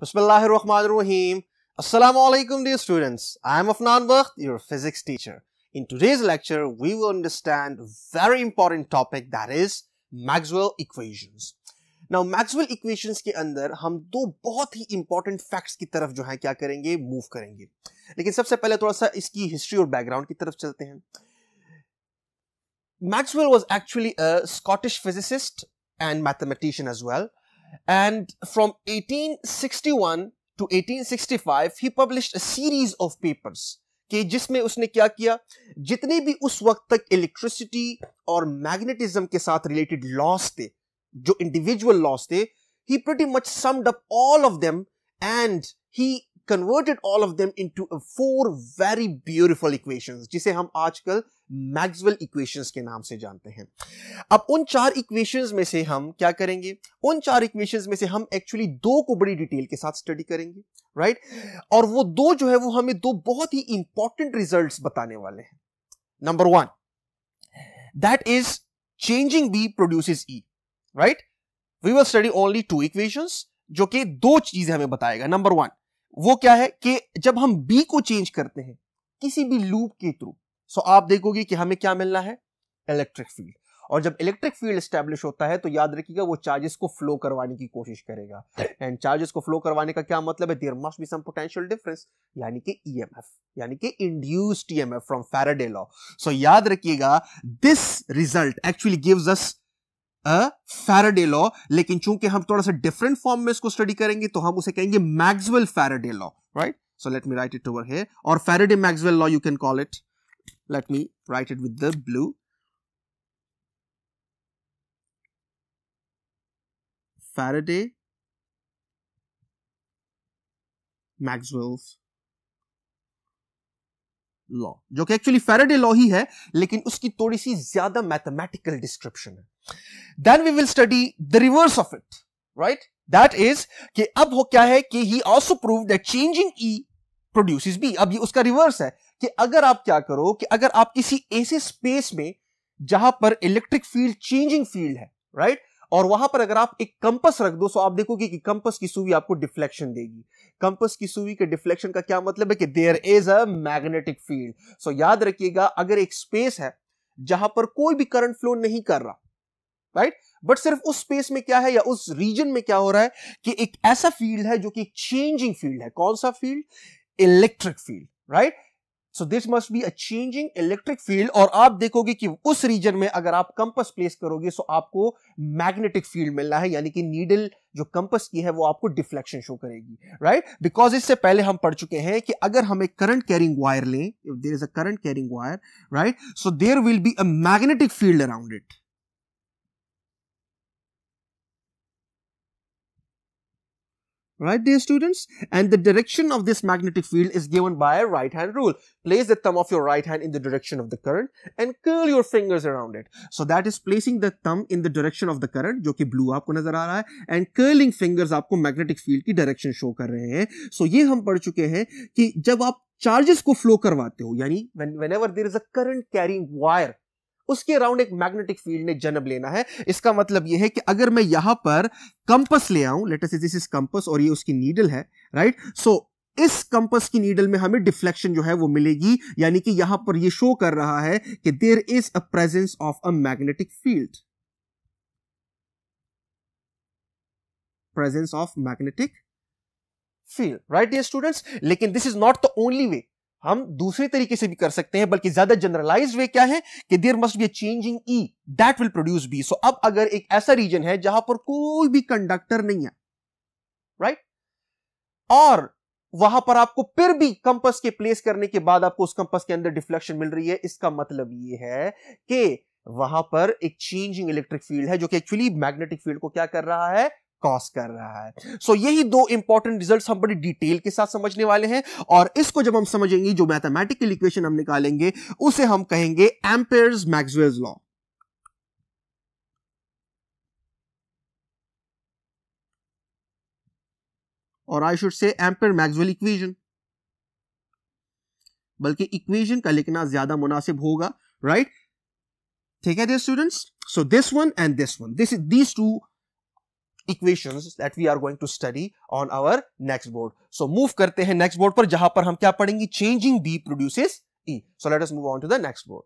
Bismillahir Rahmanir Rahim. Assalamu alaikum dear students. I am Afnan Bakht, your physics teacher. In today's lecture, we will understand a very important topic that is Maxwell equations. Now Maxwell equations के अंदर हम दो बहुत ही important facts की तरफ जो है क्या करेंगे move करेंगे लेकिन सबसे पहले थोड़ा सा इसकी history और background की तरफ चलते हैं Maxwell was actually a Scottish physicist and mathematician as well. And from 1861 to 1865, he published a series of papers कि जिसमें उसने क्या किया जितने भी उस वक्त तक इलेक्ट्रिसिटी और मैग्नेटिज्म के साथ रिलेटेड लॉस थे जो इंडिविजुअल लॉस थे he pretty much summed up all of them and he converted all of them into four very beautiful equations जिसे हम आजकल मैक्सवेल इक्वेशंस के नाम से जानते हैं अब उन चार इक्वेशंस में से हम क्या करेंगे उन चार इक्वेशंस में से हम एक्चुअली दो को बड़ी डिटेल के साथ स्टडी करेंगे राइट और वो दो जो है वो हमें दो बहुत ही इंपॉर्टेंट रिजल्ट बताने वाले हैं number one that is changing B produces E right we will study only two equations जो कि दो चीजें हमें बताएगा नंबर वन वो क्या है कि जब हम बी को चेंज करते हैं किसी भी लूप के थ्रू सो आप देखोगे कि हमें क्या मिलना है इलेक्ट्रिक फील्ड और जब इलेक्ट्रिक फील्ड स्टैब्लिश होता है तो याद रखिएगा वो चार्जेस को फ्लो करवाने की कोशिश करेगा एंड चार्जेस को फ्लो करवाने का क्या मतलब है there must be some potential difference यानी कि ईएमएफ e यानी कि induced EMF from Faraday law so याद रखिएगा this result actually gives us Faraday law लेकिन चूंकि हम थोड़ा सा डिफरेंट फॉर्म में इसको स्टडी करेंगे तो हम उसे कहेंगे Maxwell Faraday law right so let me write it over here और Faraday Maxwell law you can call it let me write it with the blue Faraday Maxwell's law जो कि एक्चुअली फेराडे लॉ ही है लेकिन उसकी थोड़ी सी ज्यादा mathematical description है then we will study the reverse of it right that is कि अब हो क्या है कि he also prove that changing E produce B अब ये उसका रिवर्स है कि अगर आप क्या करो कि अगर आप किसी ऐसे स्पेस में जहां पर इलेक्ट्रिक फील्ड चेंजिंग फील्ड है राइट right? और वहां पर अगर आप एक कंपस रख दो तो आप देखोगे कि कंपस की सुई आपको डिफ्लेक्शन देगी कंपस की सुई के डिफ्लेक्शन का क्या मतलब है कि there is a magnetic field so याद रखिएगा अगर एक स्पेस है जहां पर कोई भी करंट फ्लो नहीं कर रहा राइट right? बट सिर्फ उस स्पेस में क्या है या उस रीजन में क्या हो रहा है कि एक ऐसा फील्ड है जो कि चेंजिंग फील्ड है कौन सा field electric field right so this must be a changing electric field और आप देखोगे कि उस रीजन में अगर आप कंपस प्लेस करोगे सो आपको मैग्नेटिक फील्ड मिलना है यानी कि नीडल जो कंपस की है वो आपको डिफ्लेक्शन शो करेगी राइट right? बिकॉज इससे पहले हम पढ़ चुके हैं कि अगर हम एक करंट कैरिंग वायर लें there is a current carrying wire right so there will be a magnetic field around it right dear students and the direction of this magnetic field is given by a right hand rule place the thumb of your right hand in the direction of the current and curl your fingers around it so that is placing the thumb in the direction of the current jo ki blue aapko nazar aa raha hai and curling fingers aapko magnetic field ki direction show kar rahe hain so ye hum पढ़ chuke hain ki jab aap charges ko flow karwate ho yani whenever there is a current carrying wire उसके around एक magnetic field ने जन्म लेना है इसका मतलब यह है कि अगर मैं यहां पर कंपस ले आऊं अस दिस इज कंपस और ये उसकी नीडल है राइट सो so, इस कंपस की नीडल में हमें डिफ्लेक्शन जो है वो मिलेगी यानी कि यहां पर ये शो कर रहा है कि there is a presence of a magnetic field presence of magnetic field right ये स्टूडेंट्स लेकिन this is not the only way हम दूसरे तरीके से भी कर सकते हैं बल्कि ज्यादा जनरलाइज वे क्या है कि there must be changing E that will produce B so अब अगर एक ऐसा रीजन है जहां पर कोई भी कंडक्टर नहीं है राइट right? और वहां पर आपको फिर भी कंपस के प्लेस करने के बाद आपको उस कंपस के अंदर डिफ्लेक्शन मिल रही है इसका मतलब ये है कि वहां पर एक चेंजिंग इलेक्ट्रिक फील्ड है जो कि एक्चुअली मैग्नेटिक फील्ड को क्या कर रहा है कॉज कर रहा है सो so, यही दो इंपॉर्टेंट रिजल्ट हम बड़ी डिटेल के साथ समझने वाले हैं और इसको जब हम समझेंगे जो मैथमेटिकल इक्वेशन हम निकालेंगे उसे हम कहेंगे एम्पेयर्स मैक्सवेल्स लॉ और I should say Ampere Maxwell equation बल्कि इक्वेशन का लिखना ज्यादा मुनासिब होगा राइट ठीक है dear students so this one and this one this is these two equations that we are going to study on our next board. So move करते हैं next board पर जहां पर हम क्या पढ़ेंगे changing B produces E. So let us move on to the next board.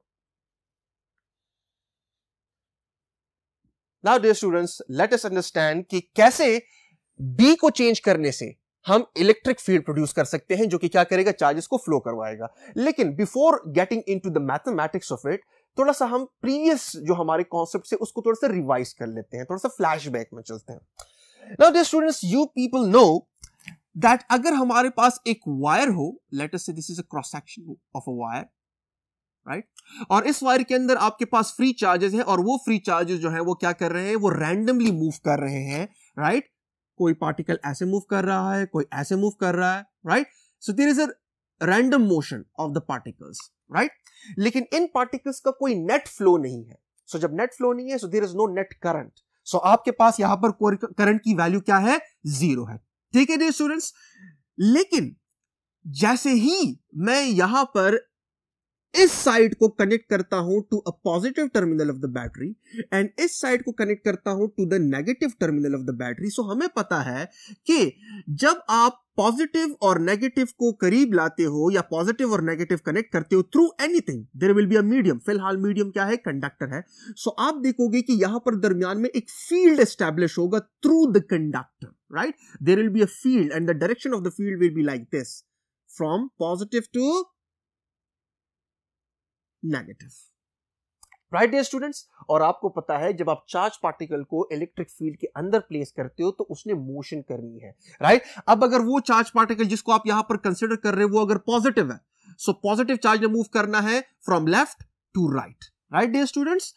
Now dear students, let us understand कि कैसे B को change करने से हम इलेक्ट्रिक फील्ड प्रोड्यूस कर सकते हैं जो कि क्या करेगा चार्जेस को फ्लो करवाएगा लेकिन before getting into the mathematics of it थोड़ा सा हम प्रीवियस जो हमारे कॉन्सेप्ट से उसको थोड़ा सा रिवाइज कर लेते हैं थोड़ा सा फ्लैशबैक में चलते हैं now dear students you people know that अगर हमारे पास एक वायर हो let us say this is a cross section of a wire right और इस वायर के अंदर आपके पास फ्री चार्जेस हैं और वो फ्री चार्जेस जो है वो क्या कर रहे हैं वो रैंडमली मूव कर रहे हैं राइट right? कोई पार्टिकल ऐसे मूव कर रहा है कोई ऐसे मूव कर रहा है right so there is a random motion of the particles right लेकिन इन पार्टिकल्स का कोई नेट फ्लो नहीं है सो so, जब नेट फ्लो नहीं है so there is no net current सो आपके पास यहां पर करंट की वैल्यू क्या है जीरो है ठीक है स्टूडेंट्स लेकिन जैसे ही मैं यहां पर इस साइड को कनेक्ट करता हूं to a positive terminal of the battery and इस साइड को कनेक्ट करता हूं to the negative terminal of the battery so हमें पता है कि जब आप पॉजिटिव और नेगेटिव को करीब लाते हो या पॉजिटिव और नेगेटिव कनेक्ट करते हो through anything there will be a medium फिलहाल मीडियम क्या है कंडक्टर है सो so, आप देखोगे कि यहां पर दरमियान में एक फील्ड एस्टेब्लिश होगा through the conductor right there will be a field and the direction of the field will be like this from positive to negative right dear students और आपको पता है जब आप चार्ज पार्टिकल को इलेक्ट्रिक फील्ड के अंदर प्लेस करते हो तो उसने मोशन करनी है राइट right? अब अगर वो चार्ज पार्टिकल जिसको आप यहां पर कंसिडर कर रहे हो वो अगर पॉजिटिव है सो पॉजिटिव चार्ज ने मूव करना है from left to right right dear students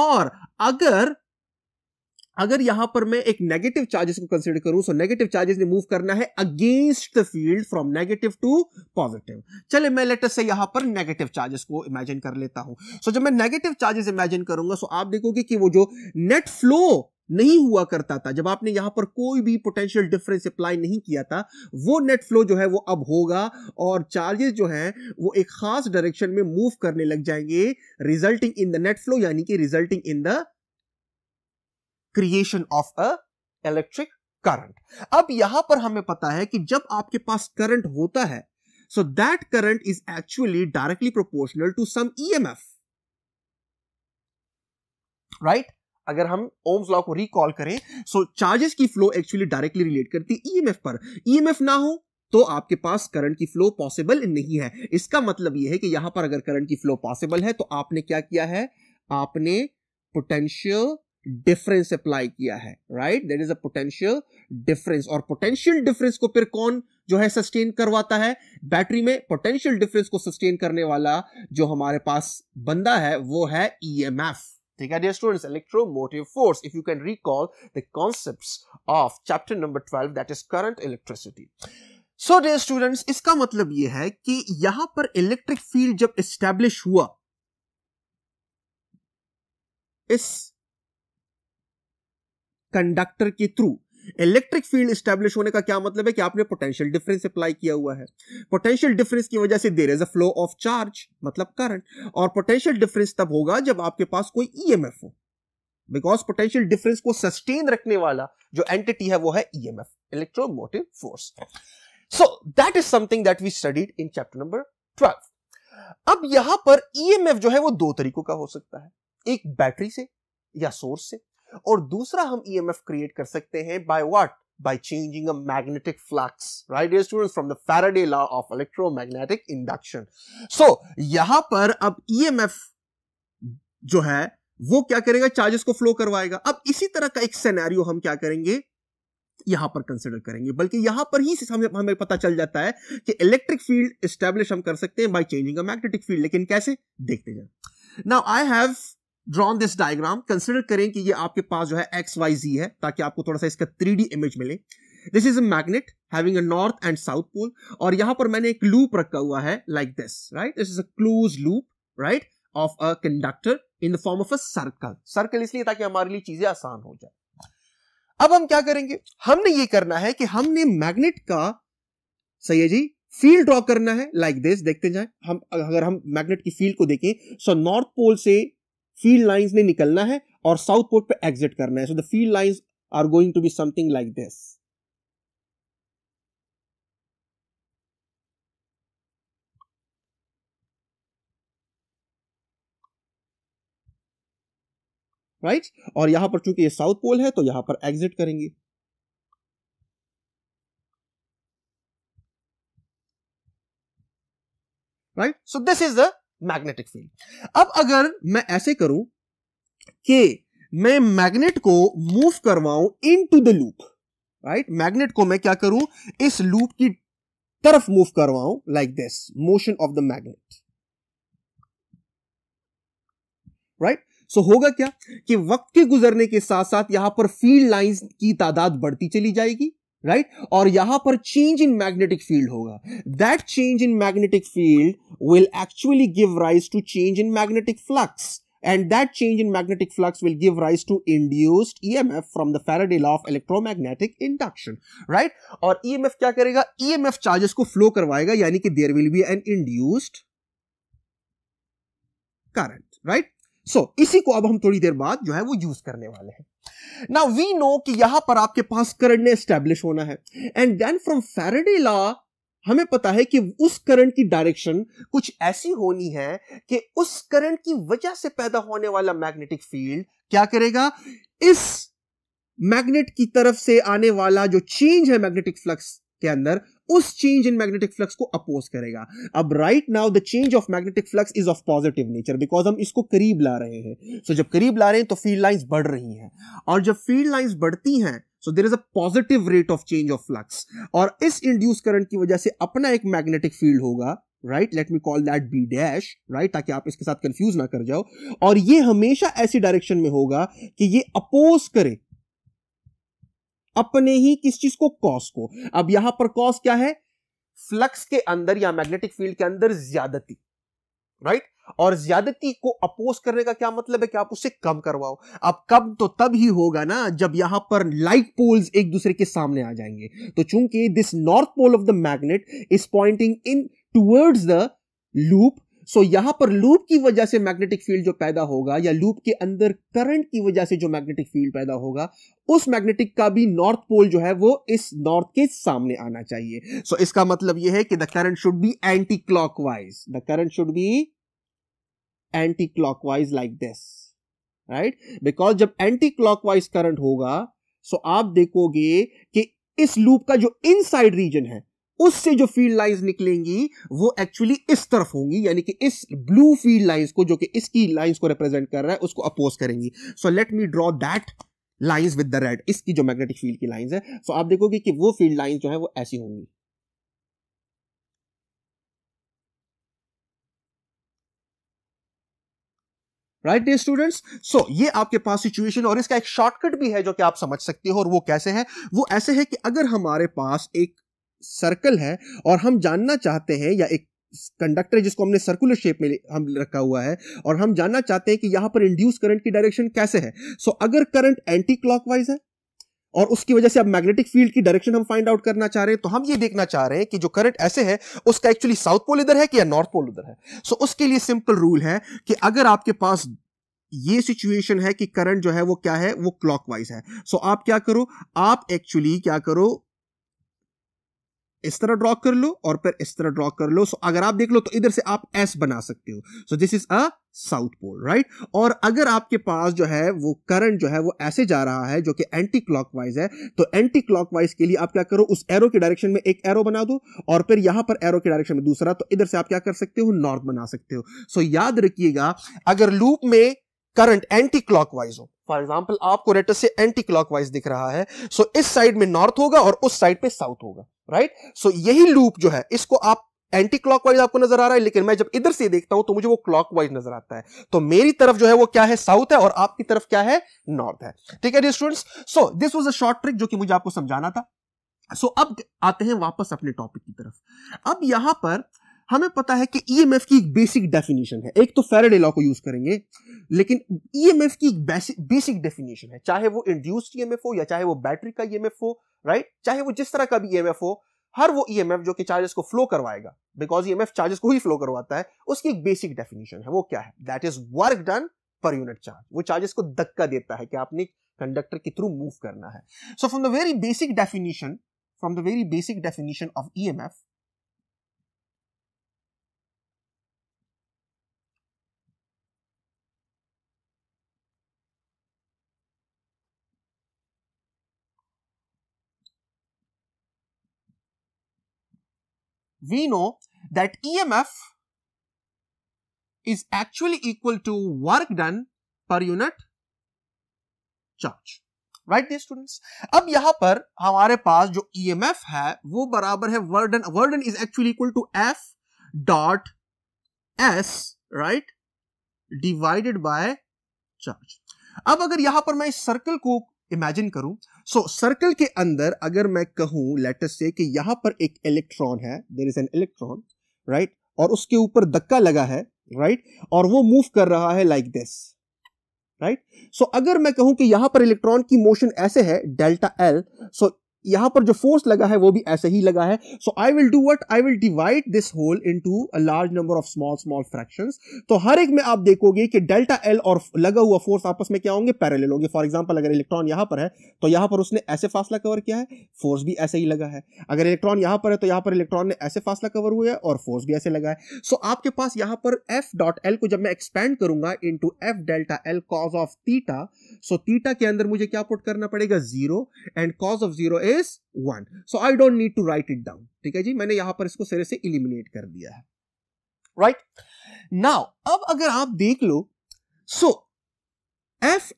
और अगर अगर यहां पर मैं एक नेगेटिव चार्जेस को कंसिडर करूं सो नेगेटिव चार्जेस ने मूव करना है against the field from negative to positive चले मैं लेटर से यहां पर नेगेटिव चार्जेस को इमेजिन कर लेता हूं सो so, जब मैं नेगेटिव चार्जेस इमेजिन करूंगा सो so आप देखोगे कि वो जो नेट फ्लो नहीं हुआ करता था जब आपने यहां पर कोई भी पोटेंशियल डिफरेंस अप्लाई नहीं किया था वो नेट फ्लो जो है वो अब होगा और चार्जेस जो है वो एक खास डायरेक्शन में मूव करने लग जाएंगे resulting in the net flow यानी कि resulting in the creation of a electric current अब यहां पर हमें पता है कि जब आपके पास करंट होता है so that current is actually directly proportional to some EMF right अगर हम ओम्स लॉ को रिकॉल करें सो चार्जेस की फ्लो एक्चुअली डायरेक्टली रिलेट करती है e ईएमएफ पर ईएमएफ e ना हो तो आपके पास करंट की फ्लो पॉसिबल नहीं है इसका मतलब यह है कि यहां पर अगर करंट की फ्लो पॉसिबल है तो आपने क्या किया है आपने पोटेंशियल डिफरेंस अप्लाई किया है right that is a potential difference और पोटेंशियल डिफरेंस को फिर कौन जो है सस्टेन करवाता है बैटरी में पोटेंशियल डिफरेंस को सस्टेन करने वाला जो हमारे पास बंदा है वो है ईएमएफ e ठीक है dear students electromotive force if you can recall the concepts of chapter number 12 that is current electricity so dear students इसका मतलब यह है कि यहां पर इलेक्ट्रिक फील्ड जब स्टैब्लिश हुआ इस कंडक्टर के थ्रू इलेक्ट्रिक फील्ड स्टैब्लिश होने का क्या मतलब है कि आपने पोटेंशियल डिफरेंस अप्लाई किया हुआ है पोटेंशियल डिफरेंस की वजह से there is a flow of charge मतलब करंट और पोटेंशियल डिफरेंस तब होगा जब आपके पास कोई ईएमएफ e हो बिकॉज पोटेंशियल डिफरेंस को सस्टेन रखने वाला जो एंटिटी है वो है EMF electromotive force so that is something that we studied in chapter number 12 अब यहां पर ईएमएफ e जो है वो दो तरीकों का हो सकता है एक बैटरी से या सोर्स से और दूसरा हम एफ e क्रिएट कर सकते हैं by what by changing a magnetic flux right dear students from the faraday law of electromagnetic induction so यहां पर अब emf जो है वो क्या करेगा चार्जेस को फ्लो करवाएगा अब इसी तरह का एक सिनेरियो हम क्या करेंगे यहां पर कंसिडर करेंगे बल्कि यहां पर ही हमें हमें पता चल जाता है कि इलेक्ट्रिक फील्ड स्टैब्लिश हम कर सकते हैं by changing a magnetic field लेकिन कैसे देखते जाए now I have drawn this diagram consider करें कि ये आपके पास जो है एक्स वाई जी है ताकि आपको थोड़ा सा इसका थ्री डी इमेज मिले this is a magnet having a north and south pole और यहां पर मैंने एक लूप रखा हुआ है like this right this is a close loop right of a conductor in the form of a circle circle इसलिए ताकि हमारे लिए चीजें आसान हो जाए अब हम क्या करेंगे हमने ये करना है कि हमने मैग्नेट का सही है जी फील्ड ड्रॉ करना है लाइक like दिस देखते जाए हम अगर हम मैग्नेट की फील्ड को देखें सो नॉर्थ पोल से फील्ड लाइंस ने निकलना है और साउथ पोर्ट पर एग्जिट करना है so the field lines are going to be something like this right right? और यहां पर चूंकि ये साउथ पोल है तो यहां पर एग्जिट करेंगे right so this is the magnetic field अब अगर मैं ऐसे करूं कि मैं मैग्नेट को मूव करवाऊं to the loop right magnet को मैं क्या करूं इस लूप की तरफ मूव करवाऊं like this motion of the magnet right so होगा क्या कि वक्त के गुजरने के साथ साथ यहां पर फील्ड लाइंस की तादाद बढ़ती चली जाएगी राइट right? और यहां पर चेंज इन मैग्नेटिक फील्ड होगा that change in magnetic field will actually give rise to change in magnetic flux and that change in magnetic flux will give rise to induced E M F from the Faraday law of electromagnetic induction right और E M F क्या करेगा E M F charges को flow करवाएगा यानी कि there will be an induced current right so so, इसी को अब हम थोड़ी देर बाद जो है वो यूज करने वाले हैं नाउ वी नो कि यहां पर आपके पास करंट ने एस्टेब्लिश होना है and then from Faraday law हमें पता है कि उस करंट की डायरेक्शन कुछ ऐसी होनी है कि उस करंट की वजह से पैदा होने वाला मैग्नेटिक फील्ड क्या करेगा इस मैग्नेट की तरफ से आने वाला जो चेंज है मैग्नेटिक फ्लक्स के अंदर उस चेंज इन मैग्नेटिक फ्लक्स को अपोज करेगा अब right now the change of magnetic flux is of positive nature because हम इसको करीब ला रहे हैं सो so, जब करीब ला रहे हैं तो फील्ड लाइंस बढ़ रही हैं और जब फील्ड लाइंस बढ़ती हैं so there is a positive rate of change of flux और इस इंड्यूस करंट की वजह से अपना एक मैग्नेटिक फील्ड होगा right let me call that B dash right ताकि आप इसके साथ कंफ्यूज ना कर जाओ और ये हमेशा ऐसी डायरेक्शन में होगा कि ये अपोज करे अपने ही किस चीज को कॉस को अब यहां पर कॉस क्या है फ्लक्स के अंदर या मैग्नेटिक फील्ड के अंदर ज्यादती राइट और ज्यादती को अपोज करने का क्या मतलब है कि आप उसे कम करवाओ अब कम तो तब ही होगा ना जब यहां पर लाइट पोल्स एक दूसरे के सामने आ जाएंगे तो चूंकि this north pole of the magnet is pointing in towards the loop so so, यहां पर लूप की वजह से मैग्नेटिक फील्ड जो पैदा होगा या लूप के अंदर करंट की वजह से जो मैग्नेटिक फील्ड पैदा होगा उस मैग्नेटिक का भी नॉर्थ पोल जो है वो इस नॉर्थ के सामने आना चाहिए सो so, इसका मतलब ये है कि the current should be anti clockwise the current should be anti clockwise like this right because जब एंटी क्लॉकवाइज करंट होगा सो so आप देखोगे कि इस लूप का जो इनसाइड रीजन है उससे जो फील्ड लाइंस निकलेंगी वो एक्चुअली इस तरफ होंगी यानी कि इस ब्लू फील्ड लाइंस को जो कि इसकी लाइंस को रिप्रेजेंट कर रहा है उसको अपोज करेंगी so let me draw that lines with the red इसकी जो मैग्नेटिक फील्ड की लाइंस है सो so आप देखोगे कि वो फील्ड लाइंस जो है वो ऐसी होंगी राइट डे स्टूडेंट्स सो ये आपके पास सिचुएशन और इसका एक शॉर्टकट भी है जो कि आप समझ सकते हो और वो कैसे है वो ऐसे है कि अगर हमारे पास एक सर्कल है और हम जानना चाहते हैं या एक कंडक्टर जिसको हमने सर्कुलर शेप में हम रखा हुआ है और हम जानना चाहते हैं कि यहां पर इंड्यूस करंट की डायरेक्शन कैसे है सो so, अगर करंट एंटी क्लॉकवाइज है और उसकी वजह से अब मैग्नेटिक फील्ड की डायरेक्शन हम फाइंड आउट करना चाह रहे हैं तो हम ये देखना चाह रहे हैं कि जो करंट ऐसे है उसका एक्चुअली साउथ पोल इधर है कि या नॉर्थ पोल उधर है सो so, उसके लिए सिंपल रूल है कि अगर आपके पास ये सिचुएशन है कि करंट जो है वो क्या है वो क्लॉकवाइज है सो so, आप क्या करो आप एक्चुअली क्या करो इस तरह ड्रॉ कर लो और फिर इस तरह ड्रॉ कर लो सो so, अगर आप देख लो तो इधर से आप एस बना सकते हो so this is a south pole right और अगर आपके पास जो है वो करंट जो है वो ऐसे जा रहा है जो कि एंटी क्लॉकवाइज है तो एंटी क्लॉकवाइज के लिए आप क्या करो उस एरो के डायरेक्शन में एक एरो बना दो और फिर यहां पर एरो के डायरेक्शन में दूसरा तो इधर से आप क्या कर सकते हो नॉर्थ बना सकते हो सो so, याद रखिएगा अगर लूप में करंट एंटी क्लॉकवाइज हो फॉर एग्जाम्पल आपको रेटर से एंटी क्लॉकवाइज दिख रहा है सो so, इस साइड में नॉर्थ होगा और उस साइड पे साउथ होगा राइट सो यही लूप जो है इसको आप एंटी क्लॉकवाइज आपको नजर आ रहा है लेकिन मैं जब इधर से देखता हूं तो मुझे वो क्लॉकवाइज नजर आता है तो मेरी तरफ जो है वो क्या है साउथ है और आपकी तरफ क्या है नॉर्थ है ठीक है students so this was a short trick जो कि मुझे आपको समझाना था सो so, अब आते हैं वापस अपने टॉपिक की तरफ अब यहां पर हमें पता है कि ईएमएफ e की एक बेसिक डेफिनेशन है एक तो फेरेडे लॉ को यूज करेंगे लेकिन ईएमएफ e की एक बेसिक डेफिनेशन है चाहे वो इंड्यूस्ड ईएमएफ e हो या चाहे वो बैटरी का ईएमएफ हो राइट चाहे वो जिस तरह का भी ईएमएफ हो हर वो ईएमएफ जो कि चार्जेस को फ्लो करवाएगा बिकॉज ईएमएफ चार्जेस को ही फ्लो करवाता है उसकी एक बेसिक डेफिनेशन है वो क्या है that is work done per unit charge वो चार्जेस को धक्का देता है कि आपने कंडक्टर के थ्रू मूव करना है so from the very basic definition from the very basic definition of EMF we know that EMF is actually equal to work done per unit charge right dear students अब यहां पर हमारे पास जो EMF e है वो बराबर है work done work done is actually equal to F dot S right divided by charge अब अगर यहां पर मैं इस सर्कल को इमेजिन करूं सो so, सर्कल के अंदर अगर मैं कहूं लेटर से कि यहां पर एक इलेक्ट्रॉन है there is an electron right और उसके ऊपर धक्का लगा है राइट right? और वो मूव कर रहा है लाइक दिस राइट सो अगर मैं कहूं कि यहां पर इलेक्ट्रॉन की मोशन ऐसे है डेल्टा एल सो यहां पर जो फोर्स लगा है वो भी ऐसे ही लगा है so I will do what I will divide this whole into a large number of small small fraction तो हर एक में आप देखोगे कि डेल्टा एल और लगा हुआ फोर्स आपस में क्या होंगे पैरेलल होंगे फॉर एग्जाम्पल अगर इलेक्ट्रॉन यहां पर है तो यहां पर उसने ऐसे फासला कवर किया है फोर्स भी ऐसे ही लगा है अगर इलेक्ट्रॉन यहां पर है तो यहां पर इलेक्ट्रॉन ने ऐसे फासला कवर हुआ है और फोर्स भी ऐसे लगा है सो so, आपके पास यहां पर एफ डॉट एल को जब मैं एक्सपेंड करूंगा into F delta L cos of theta so theta के अंदर मुझे क्या पुट करना पड़ेगा zero and cos of zero is one so I don't need to write it down ठीक है जी मैंने यहां पर इसको सिरे से इलिमिनेट कर दिया है राइट right? नाउ अब अगर आप देख लो so F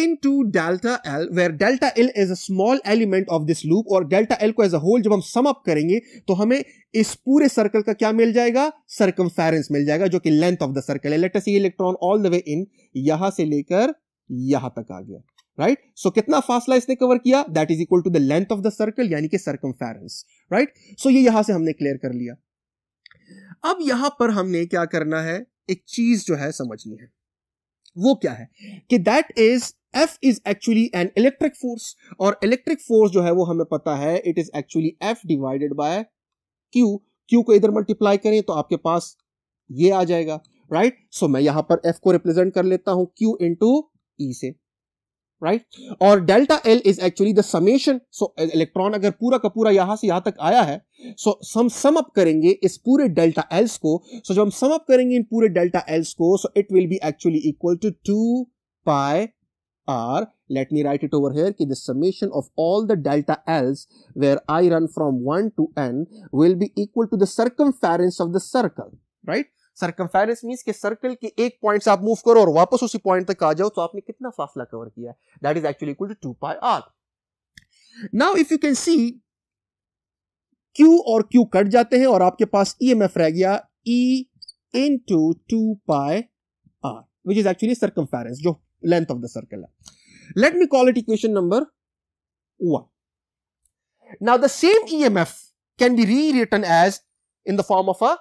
into delta L where delta L is a small element of this loop और delta L को as a whole जब हम sum up करेंगे तो हमें इस पूरे सर्कल का क्या मिल जाएगा circumference मिल जाएगा जो कि length of the circle है let us see electron all the way in यहां से लेकर यहां तक आ गया राइट right? सो so, कितना फासला इसने कवर किया that is equal to the length of the circle यानी कि सर्कम राइट सो ये यहां से हमने क्लियर कर लिया अब यहां पर हमने क्या करना है एक चीज जो है समझनी है वो क्या है कि that is F is actually an electric force और इलेक्ट्रिक फोर्स जो है वो हमें पता है it is actually F divided by Q Q को इधर मल्टीप्लाई करें तो आपके पास ये आ जाएगा राइट right? सो so, मैं यहां पर एफ को रिप्रेजेंट कर लेता हूं क्यू इंटू ई से राइट right? और delta L is actually the summation so electron अगर पूरा का पूरा यहां से यहां तक आया है सो so, हम सम अप करेंगे इस पूरे डेल्टा एल्स को सो so, जब हम सम अप करेंगे इन पूरे डेल्टा एल्स को so it will be actually equal to two pi R let me write it over here ki the summation of all the delta l's where i run from 1 to n will be equal to the circumference of the circle right circumference mean के circle के एक point से आप move करो और वापस उसी point तक आ जाओ तो आपने कितना फासला कवर किया that is actually equal to two pi R now if you can see Q और क्यू कट जाते हैं और आपके पास ई एम एफ रह गया E into two pi R which is actually circumference जो लेंथ ऑफ द सर्कल है let me call it equation number one now the same E M F can be re rewritten as in the form of a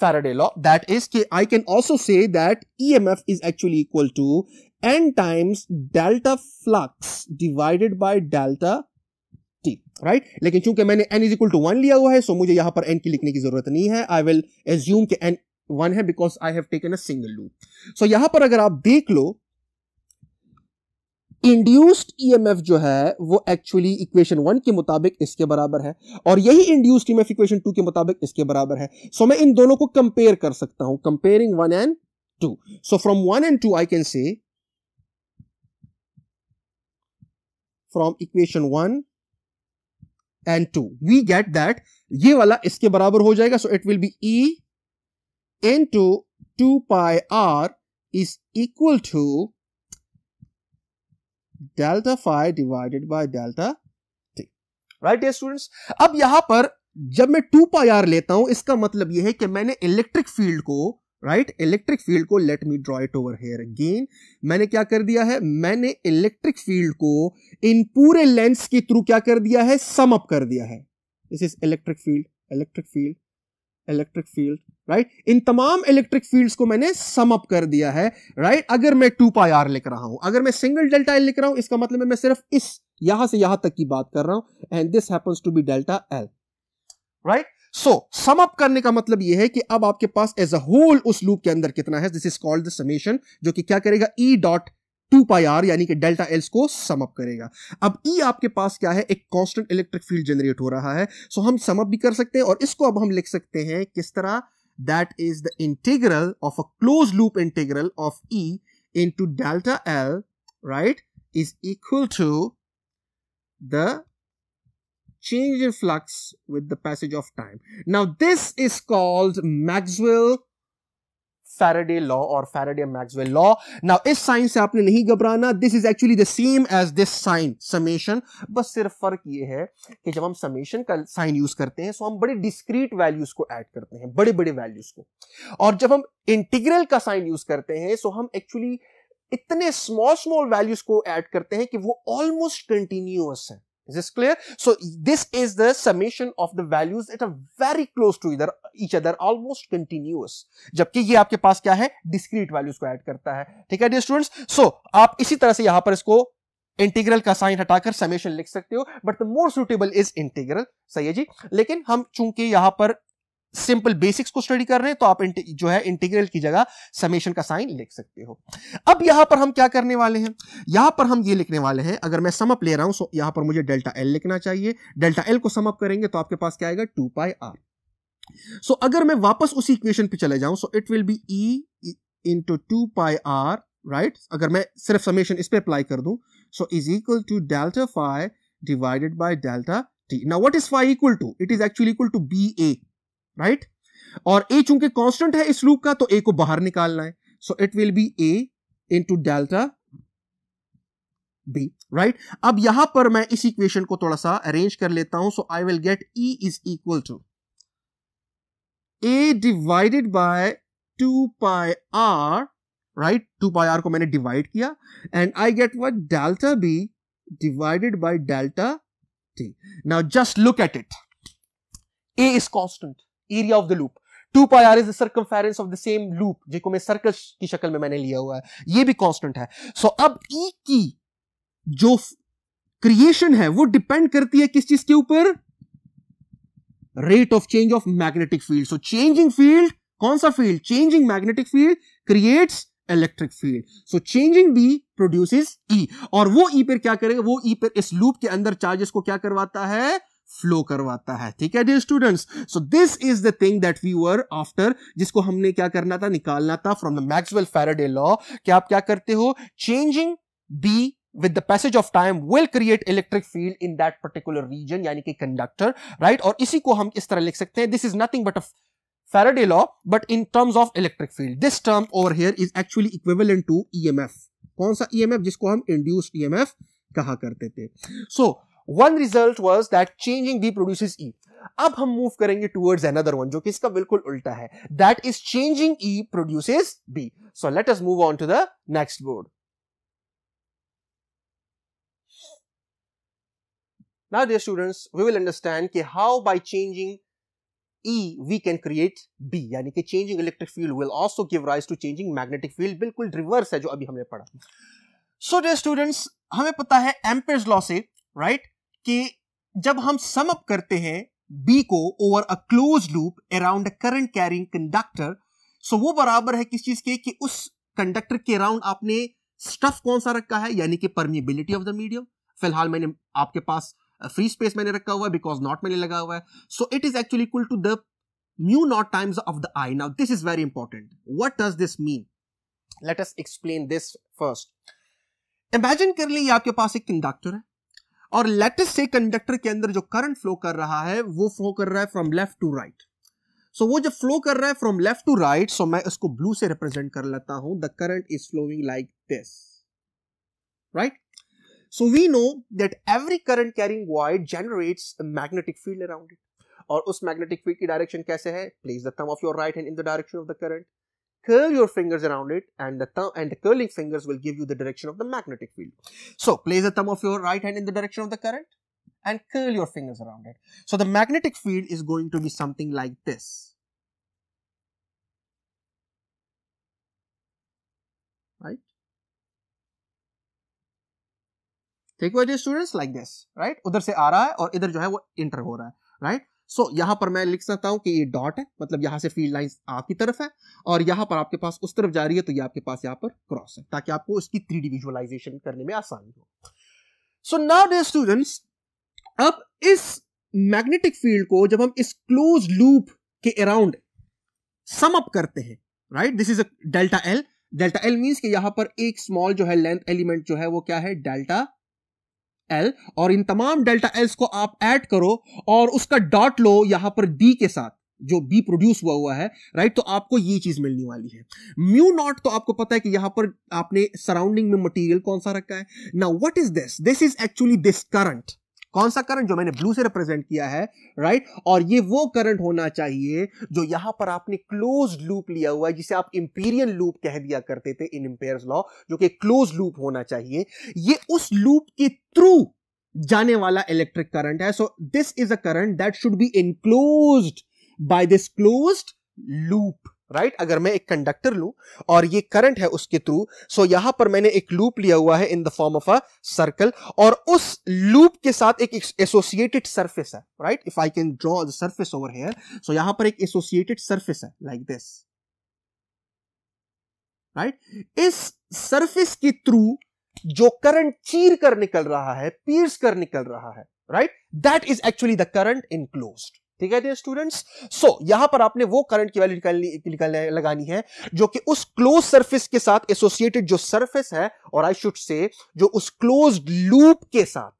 Faraday law. That is, I can also say that EMF is actually equal to n times delta flux divided by delta t, right? लेकिन चूंकि मैंने n is equal to one लिया हुआ है so मुझे यहां पर n की लिखने की जरूरत नहीं है I will assume कि n वन है because I have taken a single loop. So यहां पर अगर आप देख लो इंड्यूस्ड ईएमएफ e जो है वो एक्चुअली इक्वेशन वन के मुताबिक इसके बराबर है और यही इंड्यूस्ड ईएमएफ इक्वेशन टू के मुताबिक इसके बराबर है सो so, मैं इन दोनों को कंपेयर कर सकता हूं comparing one and two so from one and two I can say from equation one and two we get that ये वाला इसके बराबर हो जाएगा so it will be E into two pi R is equal to delta five divided by delta three right students अब यहां पर जब मैं टू पाई आर लेता हूं इसका मतलब यह है कि मैंने इलेक्ट्रिक फील्ड को राइट इलेक्ट्रिक फील्ड को let me draw it over here again मैंने क्या कर दिया है मैंने इलेक्ट्रिक फील्ड को इन पूरे लेंस के थ्रू क्या कर दिया है सम अप कर दिया है this is electric field electric field electric field right right? इन तमाम इलेक्ट्रिक फील्ड्स को मैंने सम अप कर दिया है राइट right? अगर मैं टू पाई आर लिख रहा हूं अगर मैं सिंगल डेल्टा एल लिख रहा हूं इसका मतलब मैं सिर्फ इस यहां से यहां तक की बात कर रहा हूं and this happens to be delta L right so sum up करने का मतलब यह है कि अब आपके पास एज अ होल उस लूप के अंदर कितना है this is called the summation जो कि क्या करेगा E dot two pi R यानी कि डेल्टा एल्स को सम अप करेगा अब ई e आपके पास क्या है एक कांस्टेंट इलेक्ट्रिक फील्ड जनरेट हो रहा है सो so हम सम अप भी कर सकते हैं और इसको अब हम लिख सकते हैं किस तरह that is the integral of a closed loop integral of E into delta L, right, is equal to the change in flux with the passage of time. Now this is called Maxwell Faraday law और Faraday Maxwell law now इस sign से आपने नहीं घबराना this is actually the same as this sign summation बस सिर्फ फर्क ये है कि जब हम समेशन का साइन यूज करते हैं सो हम बड़े डिस्क्रीट वैल्यूज को ऐड करते हैं बड़े बड़े वैल्यूज को और जब हम इंटीग्रल का साइन यूज करते हैं सो हम एक्चुअली इतने स्मॉल स्मॉल वैल्यूज को ऐड करते हैं कि वो ऑलमोस्ट कंटिन्यूअस है Is this clear? So this is the summation of the values that are very close to either each other, almost continuous. जबकि ये आपके पास क्या है discrete values को add करता है ठीक है dear students so आप इसी तरह से यहां पर इसको इंटीग्रल का साइन हटाकर समेशन लिख सकते हो but the more suitable is integral सही है जी लेकिन हम चूंकि यहां पर सिंपल बेसिक्स को स्टडी कर रहे हैं तो आप जो है इंटीग्रल की जगह समेशन का साइन लिख सकते हो अब यहां पर हम क्या करने वाले हैं यहां पर हम ये लिखने वाले हैं अगर मैं समअप ले रहा हूं यहां पर मुझे डेल्टा एल लिखना चाहिए डेल्टा एल को समअप करेंगे तो आपके पास क्या आएगा टू पाई आर सो अगर मैं वापस उसी इक्वेशन पर चले जाऊं so it will be E into two pi R right अगर मैं सिर्फ समेशन इस पर अप्लाई कर दूं so is equal to delta phi divided by delta T now what is five equal to it is actually equal to B A right और A चूंकि constant है इस लूप का तो ए को बाहर निकालना है so it will be A into delta B right अब यहां पर मैं इस इक्वेशन को थोड़ा सा अरेंज कर लेता हूं so I will get E is equal to A divided by two pi R right two pi R को मैंने डिवाइड किया and I get what delta B divided by delta T now just look at it A is constant area of the loop two pi R is the circumference of the same loop जिसको मैं circle की शक्ल में मैंने लिया हुआ है ये भी कॉन्स्टेंट है सो so, अब ई e की जो क्रिएशन है वो डिपेंड करती है किस चीज के ऊपर rate of change of magnetic field so changing field कौन सा field changing magnetic field creates electric field so changing B produces E और वो ई e पर क्या करेगा वो ई e पर इस लूप के अंदर चार्जेस को क्या करवाता है फ्लो करवाता है ठीक है dear students so this is the thing that we were after जिसको हमने क्या करना था निकालना था from the Maxwell Faraday law कि आप क्या करते हो changing B with the passage of time will create electric field in that particular region यानी कि conductor right और इसी को हम इस तरह लिख सकते हैं this is nothing but a Faraday law but in terms of electric field this term over here is actually equivalent to EMF कौन सा EMF जिसको हम induced EMF कहा करते थे so one result was that changing B produces E अब हम move करेंगे टूवर्ड्स अनदर वन जो कि इसका बिल्कुल उल्टा है that is changing E produces B so let us move on to the next board Now, dear students, we will understand कि how by changing E we can create B यानी कि changing electric field will also give rise to changing magnetic field बिल्कुल reverse है जो अभी हमने पढ़ा So dear students हमें पता है Ampere's law से right कि जब हम सम अप करते हैं बी को over a close loop around a current carrying conductor so वो बराबर है किस चीज के कि उस कंडक्टर के अराउंड आपने स्टफ कौन सा रखा है यानी कि परमिबिलिटी ऑफ द मीडियम फिलहाल मैंने आपके पास फ्री स्पेस मैंने रखा हुआ है बिकॉज नॉट मैंने लगा हुआ है so it is actually equal to the mu naught times of the I now this is very important what does this mean let's explain this first imagine कर लीजिए आपके पास एक कंडक्टर है और लेटेस्ट से कंडक्टर के अंदर जो करंट फ्लो कर रहा है वो फ्लो कर रहा है from left to right so वो जो फ्लो कर रहा है from left to right so मैं इसको ब्लू से रिप्रेजेंट कर लेता हूं the current is flowing like this right so we know that every current carrying wide generates magnetic field around it और उस मैग्नेटिक फील्ड की डायरेक्शन कैसे है place the thumb of your right hand in the direction of the current curl your fingers around it and the thumb and the curling fingers will give you the direction of the magnetic field. So place the thumb of your right hand in the direction of the current and curl your fingers around it. So the magnetic field is going to be something like this. Right? Take away students like this, right? उधर से आ रहा है और इधर जो है वो inter हो रहा है, right? सो so, यहाँ पर मैं लिख सकता हूँ कि ये डॉट है मतलब यहाँ से फील्ड लाइन आपकी तरफ है और यहाँ पर आपके पास उस तरफ जा रही है तो ये आपके पास यहाँ पर क्रॉस है ताकि आपको इसकी थ्री विजुअलाइजेशन करने में आसानी हो सो नाउ डे स्टूडेंट्स अब इस मैग्नेटिक फील्ड को जब हम इस क्लोज लूप के अराउंड सम अप करते हैं right this is a delta L delta L means कि यहां पर एक स्मॉल जो है लेंथ एलिमेंट जो है वो क्या है डेल्टा एल और इन तमाम डेल्टा एल्स को आप ऐड करो और उसका डॉट लो यहां पर डी के साथ जो बी प्रोड्यूस हुआ हुआ है राइट तो आपको ये चीज मिलने वाली है म्यू नॉट तो आपको पता है कि यहां पर आपने सराउंडिंग में मटेरियल कौन सा रखा है ना what is this this is actually this current कौन सा करंट जो मैंने ब्लू से रिप्रेजेंट किया है राइट और ये वो करंट होना चाहिए जो यहां पर आपने क्लोज लूप लिया हुआ है जिसे आप इंपीरियल लूप कह दिया करते थे इन इंपेयर लॉ जो कि क्लोज लूप होना चाहिए ये उस लूप के थ्रू जाने वाला इलेक्ट्रिक करंट है so this is a current that should be enclose by this close loop right right? अगर मैं एक कंडक्टर लू और ये करंट है उसके थ्रू सो so यहां पर मैंने एक लूप लिया हुआ है in the form of a circle और उस लूप के साथ एक एसोसिएटेड सरफेस है right if I can draw the surface over here so यहां पर एक एसोसिएटेड सरफेस है लाइक दिस राइट इस सरफेस के थ्रू जो करंट चीर कर निकल रहा है पीर्स कर निकल रहा है right that is actually the current enclosed ठीक है स्टूडेंट्स सो so, यहां पर आपने वो करंट की वैल्यू लगानी है जो कि उस क्लोज सरफेस के साथ एसोसिएटेड जो सरफेस है और आई शुड से जो उस क्लोज लूप के साथ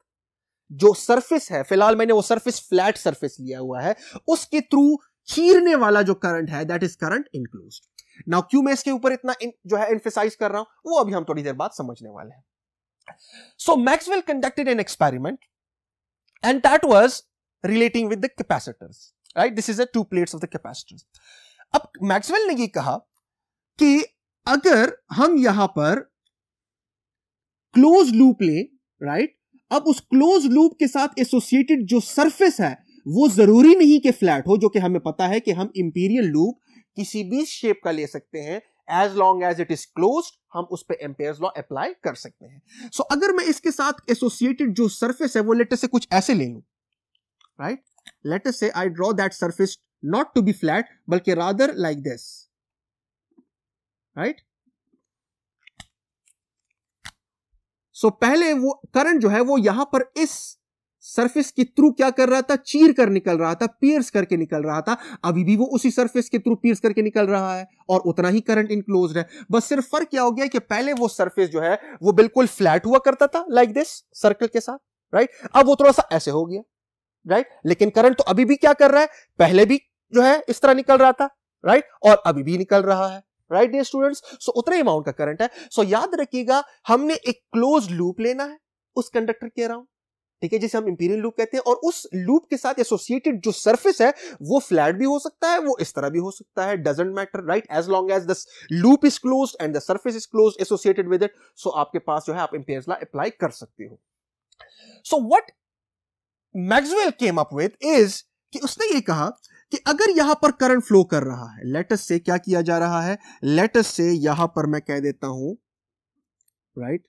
जो सरफेस है फिलहाल मैंने वो सरफेस फ्लैट सरफेस लिया हुआ है उसके थ्रू खीरने वाला जो करंट है that is current enclose now क्यों मैं इसके ऊपर इतना इन, जो है एम्फेसाइज कर रहा हूं वो अभी हम थोड़ी देर बाद समझने वाले हैं so Maxwell conducted an experiment and that was relating with the capacitors right this is the two plates of the capacitors अब मैक्सवेल ने ये कहा कि अगर हम यहां पर क्लोज लूप ले राइट अब उस क्लोज लूप के साथ एसोसिएटेड जो सरफेस है वो जरूरी नहीं कि फ्लैट हो जो कि हमें पता है कि हम इंपीरियल लूप किसी भी शेप का ले सकते हैं as long as it is close हम उस पर एम्पेयर लॉ अप्लाई कर सकते हैं सो so, अगर मैं इसके साथ एसोसिएटेड जो सरफेस है वो लेटर से कुछ ऐसे ले लू right? Let us say I draw that surface not to be flat, but rather like this, right? so, pehle wo current जो है वो यहां पर is सरफेस के थ्रू क्या कर रहा था चीर कर निकल रहा था पियर्स करके निकल रहा था अभी भी वो उसी सरफेस के थ्रू पियर्स करके निकल रहा है और उतना ही करंट इनक्लोज है बस सिर्फ फर्क क्या हो गया कि पहले वो सरफेस जो है वो बिल्कुल फ्लैट हुआ करता था लाइक दिस सर्कल के साथ राइट अब वो थोड़ा सा ऐसे हो गया राइट लेकिन करंट तो अभी भी क्या कर रहा है पहले भी जो है इस तरह निकल रहा था राइट और अभी भी निकल रहा है राइट डे स्टूडेंट्स सो उतने अमाउंट का करंट है सो so, याद रखिएगा हमने एक क्लोज लूप लेना है उस कंडक्टर के अराउंड ठीक है जिसे हम इंपीरियल लूप कहते हैं और उस लूप के साथ एसोसिएटेड जो सरफेस है वो फ्लैट भी हो सकता है वो इस तरह भी हो सकता है doesn't matter right as long as the loop is close and the surface is close associated with it so आपके पास जो है आप इंपेयर्स ला अप्लाई कर सकते हो so what Maxwell came up with is कि उसने ये कहा कि अगर यहां पर करंट फ्लो कर रहा है लेटस से क्या किया जा रहा है लेटस से यहां पर मैं कह देता हूं राइट right?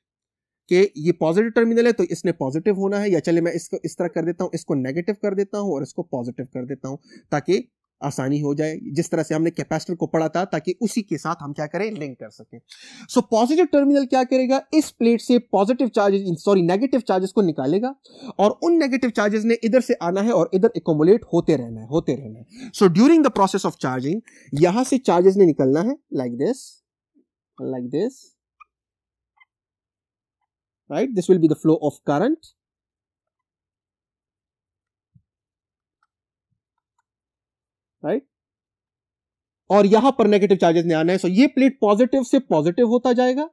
कि ये पॉजिटिव टर्मिनल है तो इसने पॉजिटिव होना है या चले मैं इसको इस तरह कर देता हूं इसको नेगेटिव कर देता हूं और इसको पॉजिटिव कर देता हूं ताकि आसानी हो जाए जिस तरह से हमने कैपेसिटर को पढ़ा था ताकि उसी के साथ हम क्या करें लिंक कर सके सो पॉजिटिव टर्मिनल क्या करेगा इस प्लेट से positive charges sorry negative charges को निकालेगा और उन नेगेटिव चार्जेस ने इधर से आना है और इधर एकोमोलेट होते रहना है होते रहना है so during the process of charging यहां से चार्जेस ने निकलना है like this like this right this will be the flow of current right और यहां पर नेगेटिव चार्जेस नहीं आना है सो ये प्लेट पॉजिटिव से पॉजिटिव होता जाएगा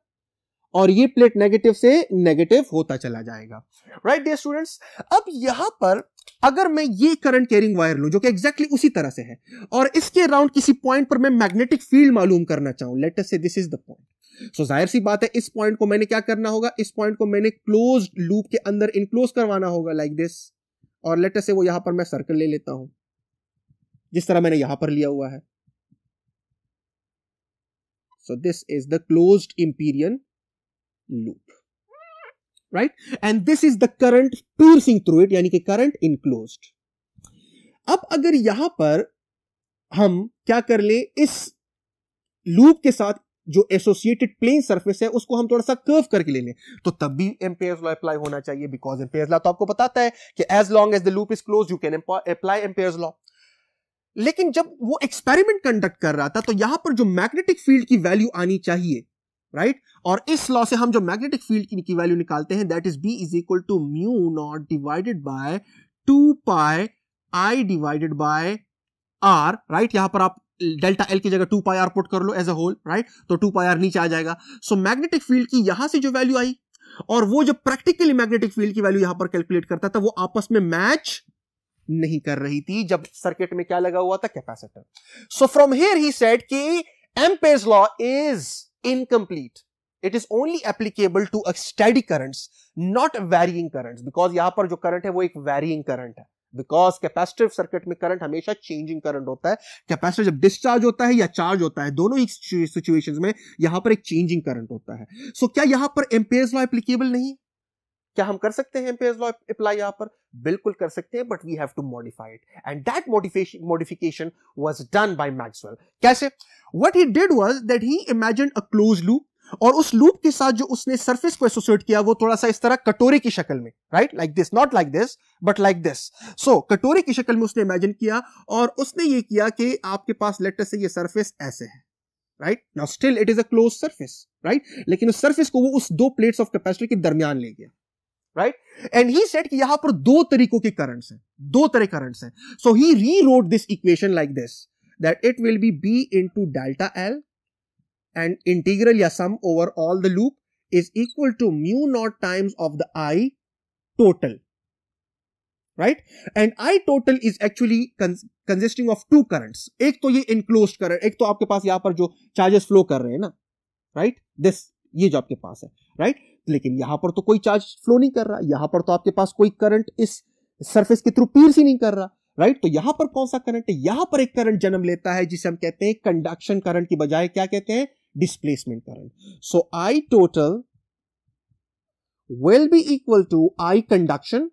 और ये प्लेट नेगेटिव से नेगेटिव होता चला जाएगा राइट डियर स्टूडेंट्स अब यहां पर अगर मैं ये करंट कैरिंग वायर लूं जो कि एग्जैक्टली exactly उसी तरह से है और इसके अराउंड किसी पॉइंट पर मैं मैग्नेटिक फील्ड मालूम करना चाहूं let say this is the point so जाहिर सी बात है इस पॉइंट को मैंने क्या करना होगा इस पॉइंट को मैंने क्लोज लूप के अंदर इनक्लोज करवाना होगा लाइक like दिस और लेट से वो यहां पर मैं सर्कल ले लेता हूं जिस तरह मैंने यहां पर लिया हुआ है so this is the closed Amperian loop right and this is the current piercing through it यानी कि करंट इनक्लोज अब अगर यहां पर हम क्या कर ले इस लूप के साथ जो एसोसिएटेड प्लेन सरफेस है उसको हम थोड़ा सा कर्व करके ले लें तो तब भी एम्पेयर लॉ अप्लाई होना चाहिए बिकॉज एम्पेयर लॉ तो आपको बताता है कि as long as the loop is close you can apply Ampere law लेकिन जब वो एक्सपेरिमेंट कंडक्ट कर रहा था तो यहां पर जो मैग्नेटिक फील्ड की वैल्यू आनी चाहिए राइट right? और इस लॉ से हम जो मैग्नेटिक फील्ड की वैल्यू निकालते हैं that is B is equal to mu naught divided by two pi I divided by R right यहां पर आप डेल्टा एल की जगह टू पाई आर पुट कर लो एज अ होल राइट तो टू पाई आर नीचे आ जाएगा सो मैग्नेटिक फील्ड की यहां से जो वैल्यू आई और वो जो प्रैक्टिकली मैग्नेटिक फील्ड की वैल्यू यहां पर कैलकुलेट करता था वो आपस में मैच नहीं कर रही थी जब सर्किट में क्या लगा हुआ था capacitor so from here he said कि Ampere law is incomplete it is only applicable to a steady currents not varying current because यहां पर जो करंट है वो एक वेरियंग करंट है बिकॉज कैपेसिटिव सर्किट में करंट हमेशा चेंजिंग करंट होता है कैपेसिटर जब डिस्चार्ज होता है या चार्ज होता है दोनों ही सिचुएशंस में यहां पर एक चेंजिंग करंट होता है सो so, क्या यहां पर एम्पेयर लॉ एप्लीकेबल नहीं क्या हम कर सकते हैं एम्पेयर लॉ अप्लाई यहाँ पर बिल्कुल कर सकते हैं but we have to modify it and that modification was done by Maxwell कैसे what he did was that he imagine a close loop और उस लूप के साथ जो उसने सरफेस को एसोसिएट किया वो थोड़ा सा इस तरह कटोरे की शक्ल में right like this not like this but like this so कटोरे की शक्ल में उसने इमेजिन किया और उसने ये किया कि आपके पास लेटर से ये सरफेस ऐसे है right now still it is a close surface right लेकिन उस सरफेस को वो उस दो प्लेट्स ऑफ कैपेसिटर के दरमियान ले गया राइट एंड ही सेट कि यहां पर दो तरीकों के करंट्स हैं दो तरह करंट्स हैं so he rewrote this equation like this that it will be B into delta L and integral या sum over all the loop is equal to mu naught times of the I total right and I total is actually consisting of two currents एक तो ये enclose current एक तो आपके पास यहां पर जो चार्जेस फ्लो कर रहे हैं ना राइट दिस ये जो आपके पास है राइट लेकिन यहां पर तो कोई चार्ज फ्लो नहीं कर रहा यहां पर तो आपके पास कोई करंट इस सरफेस के थ्रू पीर्स ही नहीं कर रहा राइट तो यहां पर कौन सा करंट है यहां पर एक करंट जन्म लेता है जिसे हम कहते हैं कंडक्शन करंट की बजाय क्या कहते हैं displacement current so I total will be equal to I conduction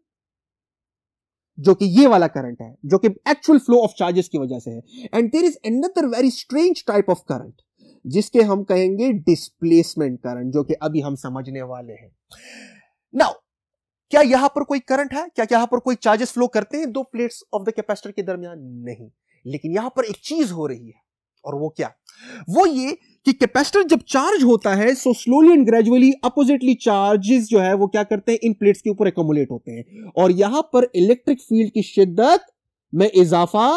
जो कि ये वाला करंट है जो कि एक्चुअल फ्लो ऑफ चार्जेस की वजह से है and there is another very strange type of current जिसके हम कहेंगे डिस्प्लेसमेंट करंट जो कि अभी हम समझने वाले हैं नाउ क्या यहां पर कोई करंट है क्या यहां पर कोई चार्जेस फ्लो करते हैं दो प्लेट्स ऑफ द कैपेसिटर के दरमियान नहीं लेकिन यहां पर एक चीज हो रही है और वो क्या वो ये कि कैपेसिटर जब चार्ज होता है so slowly and gradually oppositely charges जो है वो क्या करते हैं इन प्लेट्स के ऊपर एकोमुलेट होते हैं और यहां पर इलेक्ट्रिक फील्ड की शिद्दत में इजाफा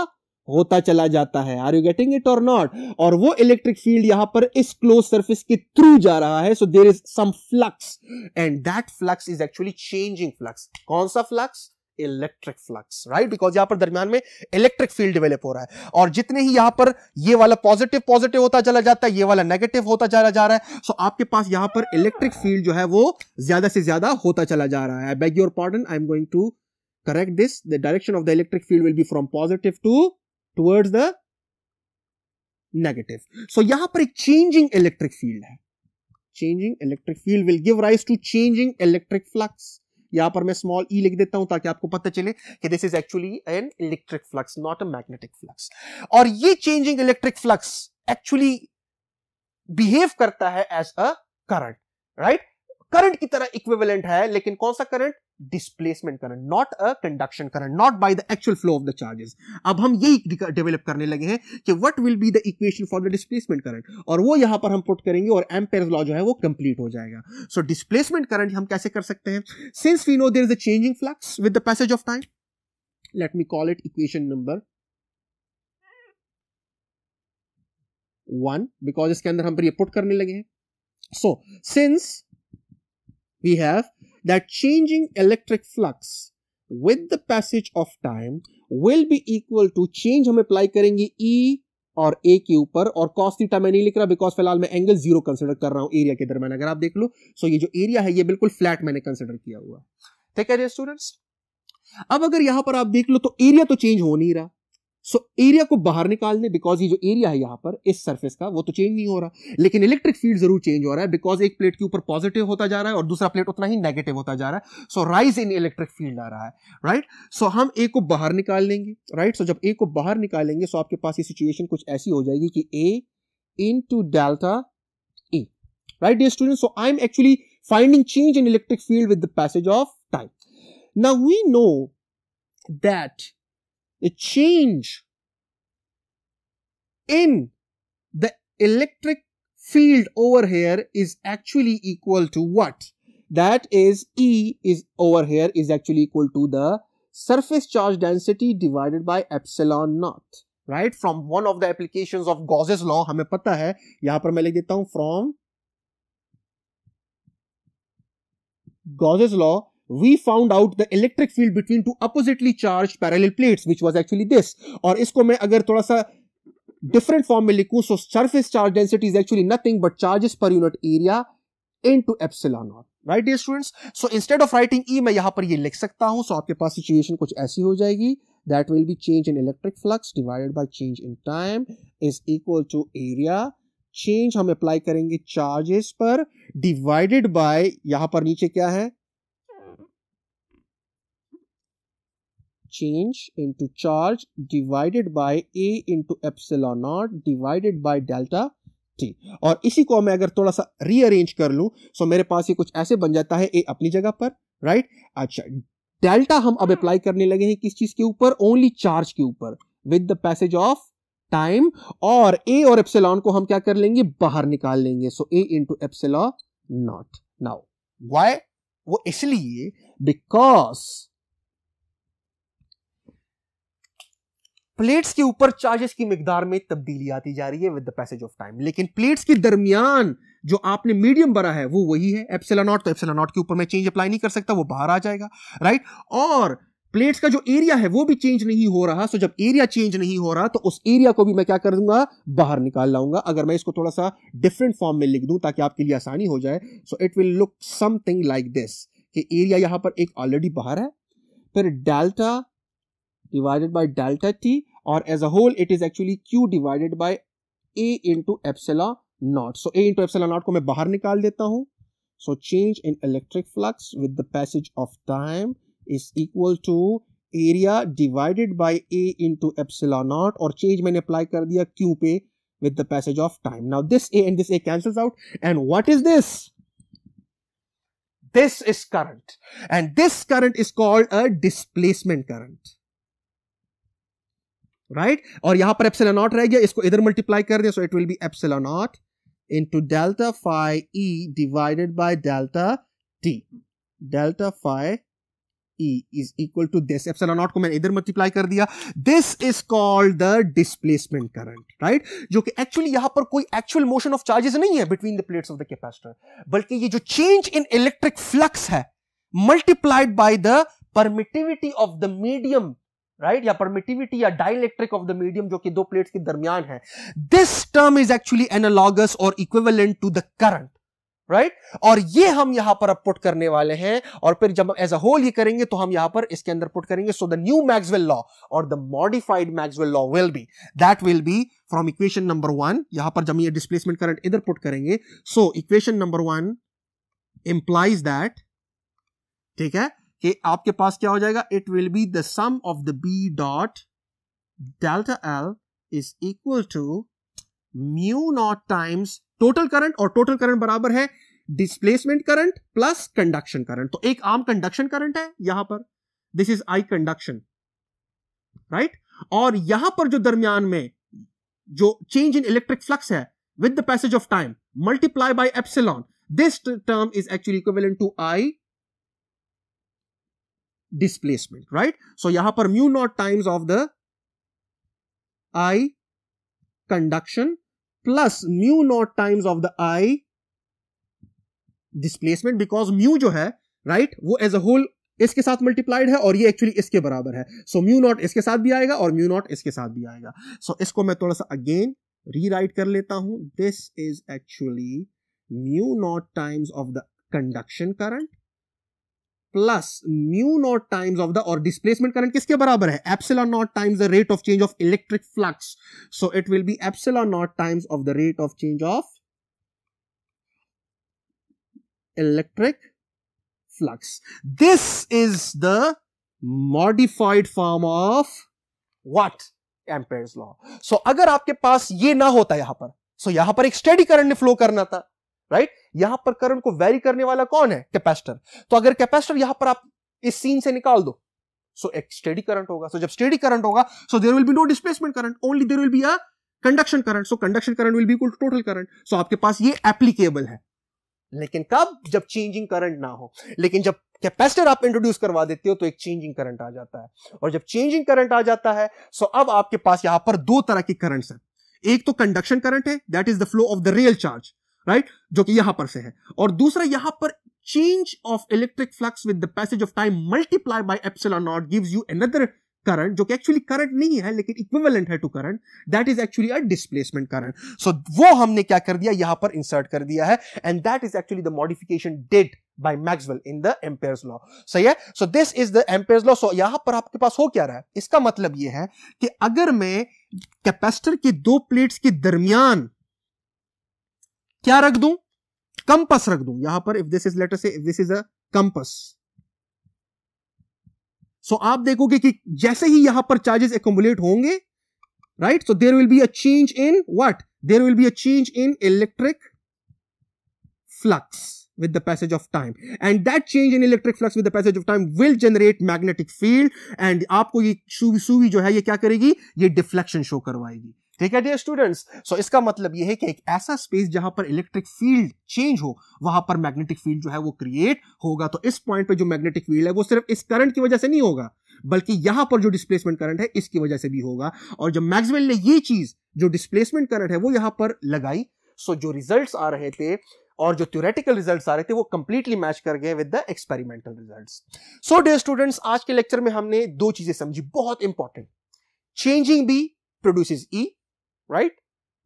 होता चला जाता है आर यू गेटिंग इट और नॉट और वो इलेक्ट्रिक फील्ड यहां पर इस क्लोज सर्फिस के थ्रू जा रहा है so there is some flux and that flux is actually changing flux कौन सा flux electric flux right because यहां पर दरमियान में इलेक्ट्रिक फील्ड डेवलप हो रहा है और जितने ही यहां पर ये वाला पॉजिटिव पॉजिटिव होता चला जाता है ये वाला नेगेटिव होता चला जा रहा है सो so, आपके पास यहां पर इलेक्ट्रिक फील्ड जो है वो ज्यादा से ज्यादा होता चला जा रहा है I beg your pardon I am going to correct this the direction of the electric field will be from positive to towards the negative so यहां पर एक चेंजिंग इलेक्ट्रिक फील्ड है changing electric field will give rise to changing electric flux यहां पर मैं small ई e लिख देता हूं ताकि आपको पता चले कि this is actually an electric flux not a magnetic flux और ये changing electric flux actually behave करता है as a current right current की तरह इक्विवेलेंट है लेकिन कौन सा current displacement current not a conduction current not by the actual flow of the charges अब हम यही डेवलप करने लगे हैं कि what will be the equation for the displacement current और वो यहां पर हम पुट करेंगे और एम्पेयर लॉ जो है वो कंप्लीट हो जाएगा सो डिस्प्लेसमेंट करंट हम कैसे कर सकते हैं since we know there is a changing flux with the passage of time let me call it equation number one because इसके अंदर हम पर ये पुट करने लगे हैं so since we have that changing electric flux with the passage of time will be equal to change हम apply करेंगे E और A के ऊपर और cos थीटा मैं नहीं लिख रहा बिकॉज फिलहाल मैं एंगल जीरो कंसिडर कर रहा हूँ एरिया के दरमियान अगर आप देख लो सो so ये जो एरिया है ये बिल्कुल फ्लैट मैंने कंसिडर किया हुआ ठीक है स्टूडेंट्स अब अगर यहां पर आप देख लो तो एरिया तो चेंज हो नहीं रहा सो एरिया को बाहर निकाल दें बिकॉज ये जो एरिया है यहाँ पर इस सरफेस का वो तो चेंज नहीं हो रहा लेकिन इलेक्ट्रिक फील्ड जरूर चेंज हो रहा है बिकॉज एक प्लेट के ऊपर पॉजिटिव होता जा रहा है और दूसरा प्लेट उतना ही नेगेटिव होता जा रहा है so rise in electric field आ रहा है राइट right? सो so, हम ए को बाहर निकाल लेंगे राइट right? सो so, जब ए को बाहर निकालेंगे सो so आपके पास ये सिचुएशन कुछ ऐसी हो जाएगी कि A into delta A right dear student so I am actually finding change in electric field with the passage of time now we know that a change in the electric field over here is actually equal to what? That is E is over here is actually equal to the surface charge density divided by epsilon naught. Right? From one of the applications of Gauss's law, हमें पता है यहां पर मैं लिख देता हूं from Gauss's law we found out the electric field between two oppositely charged parallel plates which was actually this और इसको मैं अगर थोड़ा सा different form में लिखूं so surface charge density is actually nothing but charges per unit area into epsilon naught right dear students so instead of writing E मैं यहां पर ये लिख सकता हूं सो so आपके पास सिचुएशन कुछ ऐसी हो जाएगी that will be change in electric flux divided by change in time is equal to area change हम अप्लाई करेंगे चार्जेस पर डिवाइडेड बाय यहां पर नीचे क्या है change into charge divided by a into epsilon naught divided by delta t और इसी को मैं अगर थोड़ा सा rearrange कर लूँ सो मेरे पास ये कुछ ऐसे बन जाता है a अपनी जगह पर राइट अच्छा डेल्टा हम अब अप्लाई हम्म। करने लगे हैं किस चीज के ऊपर ओनली चार्ज के ऊपर with the passage of time और ए और एप्सिलॉन को हम क्या कर लेंगे बाहर निकाल लेंगे so A into epsilon naught now why वो इसलिए बिकॉज प्लेट्स के ऊपर चार्जेस की मिकदार में तब्दीली आती जा रही है with the passage of time लेकिन प्लेट्स के दरमियान जो आपने मीडियम भरा है वो वही है एप्सिला नॉट तो एप्सिला नॉट के ऊपर मैं चेंज अप्लाई नहीं कर सकता वो बाहर आ जाएगा राइट और प्लेट्स का जो एरिया है वो भी चेंज नहीं हो रहा सो जब एरिया चेंज नहीं हो रहा तो उस एरिया को भी मैं क्या कर दूंगा बाहर निकाल लाऊंगा अगर मैं इसको थोड़ा सा डिफरेंट फॉर्म में लिख दूं ताकि आपके लिए आसानी हो जाए so it will look something like this कि एरिया यहां पर एक ऑलरेडी बाहर है फिर delta divided by delta t or as a whole it is actually q divided by a into epsilon naught. So a into epsilon naught को मैं बाहर निकाल देता हूँ. So change in electric flux with the passage of time is equal to area divided by a into epsilon naught or change मैंने apply कर दिया q पे with the passage of time. Now this a and this a cancels out and what is this? This is current and this current is called a displacement current. Right right? और यहां पर एप्सिला not रह गया इसको इधर multiply कर दिया so it will be epsilon naught into delta phi E divided by delta T delta phi E is equal to this Epsilon naught को मैंने इधर मल्टीप्लाई कर दिया this is called the displacement current right जो कि actually यहां पर कोई एक्चुअल मोशन ऑफ चार्जेस नहीं है between the plates of the capacitor बल्कि ये जो चेंज इन इलेक्ट्रिक फ्लक्स है multiplied by the permittivity of the medium right या परमिटिविटी या डाइलेक्ट्रिक ऑफ द मीडियम जो कि दो प्लेट्स के दरमियान है this term is actually analogous और equivalent to the current right और ये हम यहां पर अब पुट करने वाले हैं और फिर जब एज अ होल ये करेंगे तो हम यहां पर इसके अंदर पुट करेंगे so the new Maxwell law और the modified Maxwell law will be that will be from equation number one यहां पर जब ये डिस्प्लेसमेंट करंट इधर पुट करेंगे so equation number one implies that ठीक है कि आपके पास क्या हो जाएगा it will be the sum of the B dot delta L is equal to mu naught times total current और टोटल करंट बराबर है displacement current plus conduction current तो एक आम कंडक्शन करंट है यहां पर this is I conduction right और यहां पर जो दरमियान में जो चेंज इन इलेक्ट्रिक फ्लक्स है with the passage of time multiply by epsilon this term is actually equivalent to I displacement right so यहां पर mu naught times of the I conduction plus mu naught times of the I displacement because mu जो है right right, वो as a whole इसके साथ multiplied है और ये एक्चुअली इसके बराबर है सो म्यू नॉट इसके साथ भी आएगा और म्यू नॉट इसके साथ भी आएगा सो so, इसको मैं थोड़ा सा अगेन रीराइट कर लेता हूं this is actually mu naught times of the conduction current plus mu naught times of the और डिस्प्लेसमेंट करंट किसके बराबर है epsilon naught times the rate of change of electric flux so it will be epsilon naught times of the rate of change of electric flux this is the modified form of what? Ampere law so अगर आपके पास ये ना होता यहां पर, so यहां पर एक स्टडी करंट ने फ्लो करना था, राइट यहां पर करंट को वेरी करने वाला कौन है कैपेसिटर तो अगर कैपेसिटर यहां पर आप इस सीन से निकाल दो सो एक स्टेडी करंट होगा सो जब स्टेडी करंट होगा so there will be no displacement current only there will be a conduction current so conduction current will be equal to total current सो आपके पास ये एप्लीकेबल है लेकिन कब जब चेंजिंग करंट ना हो लेकिन जब कैपेसिटर आप इंट्रोड्यूस करवा देते हो तो एक चेंजिंग करंट आ जाता है और जब चेंजिंग करंट आ जाता है सो अब आपके पास यहां पर दो तरह के करंट्स हैं एक तो कंडक्शन करंट है that is the flow of the real charge right जो कि यहां पर से है और दूसरा यहां पर change of electric flux with the passage of time multiply by epsilon naught gives you another current जो कि एक्चुअली करंट नहीं है लेकिन इक्विवेलेंट है to current that is actually a displacement current so वो हमने क्या कर दिया यहां पर इंसर्ट कर दिया है and that is actually the modification that By Maxwell in the Ampere's law. सही है? So this is the Ampere's law. So यहां पर आपके पास हो क्या रहा है इसका मतलब यह है कि अगर मैं कैपेसिटर के दो प्लेट्स के दरमियान क्या रख दूं कंपस रख दूं यहां पर if this is let's say if this is a compass so आप देखोगे कि जैसे ही यहां पर चार्जेस एकोमुलेट होंगे right so there will be a change in what there will be a change in electric flux with the passage of time and that change in electric flux with the passage of time will generate magnetic field and आपको ये सुई जो है ये क्या करेगी ये deflection show करवाएगी ठीक है डियर स्टूडेंट्स सो इसका मतलब यह है कि एक ऐसा स्पेस जहां पर इलेक्ट्रिक फील्ड चेंज हो वहां पर मैग्नेटिक फील्ड जो है वो क्रिएट होगा तो इस पॉइंट पे जो मैग्नेटिक फील्ड है वो सिर्फ इस करंट की वजह से नहीं होगा बल्कि यहां पर जो डिस्प्लेसमेंट करंट है इसकी वजह से भी होगा और जब मैक्सवेल ने ये चीज जो डिस्प्लेसमेंट करंट है वो यहां पर लगाई सो जो रिजल्ट आ रहे थे और जो थ्योरेटिकल रिजल्ट्स आ रहे थे वो कंप्लीटली मैच कर गए with the experimental results so dear students आज के लेक्चर में हमने दो चीजें समझी बहुत important changing B produces E right?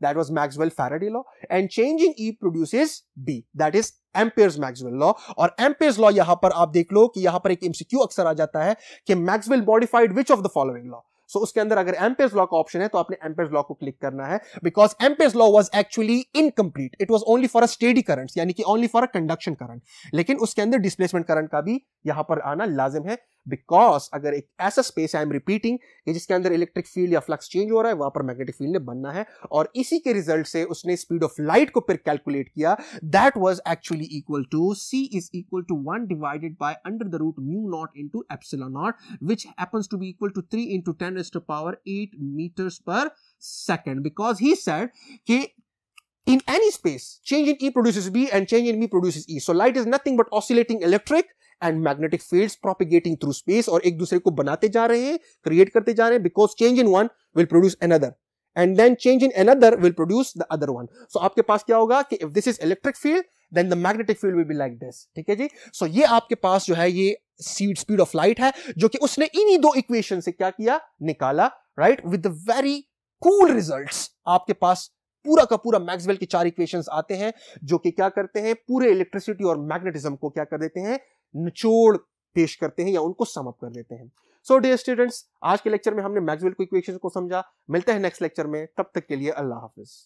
That was Maxwell Faraday law. And change in E produces B. That is Ampere's Maxwell law और एम्पेयर्स लॉ यहां पर आप देख लो कि यहां पर एक एमसीक्यू अक्सर आ जाता है कि Maxwell modified which of the following law so उसके अंदर अगर एम्पेयर्स लॉ का ऑप्शन है तो आपने एम्पेयर्स लॉ को क्लिक करना है because Ampere's law was actually incomplete it was only for a steady current यानी कि only for a conduction current लेकिन उसके अंदर डिस्प्लेसमेंट करंट का भी यहां पर आना लाजिम है बिकॉज अगर एक ऐसा स्पेस आई एम रिपीटिंग जिसके अंदर इलेक्ट्रिक फील्ड या फ्लक्स चेंज हो रहा है वहां पर मैग्नेटिक फील्ड ने बनना है और इसी के रिजल्ट से उसने स्पीड ऑफ लाइट को फिर कैलकुलेट किया that was actually equal to C is equal to one divided by under the root mu naught to epsilon naught which happens to be equal to three to ten to power eight meters per second because he said कि in any space change in E produce B and change in B produce E so light is nothing but oscillating electric and magnetic fields propagating through space और एक दूसरे को बनाते जा रहे हैं create करते जा रहे हैं because change in one will produce another and then change in another will produce the other one so आपके पास क्या होगा कि if this is electric field then the magnetic field will be like this ठीक है जी सो so, ये आपके पास जो है ये सीड स्पीड ऑफ लाइट है जो कि उसने इन्हीं दो इक्वेशन से क्या किया निकाला right with very cool result आपके पास पूरा का पूरा मैक्सवेल के चार इक्वेशंस आते हैं जो कि क्या करते हैं पूरे इलेक्ट्रिसिटी और मैग्नेटिज्म को क्या कर देते हैं निचोड़ पेश करते हैं या उनको समअप कर देते हैं सो डे स्टूडेंट्स आज के लेक्चर में हमने मैक्सवेल को इक्वेशन को समझा मिलते हैं नेक्स्ट लेक्चर में तब तक के लिए अल्लाह हाफिज़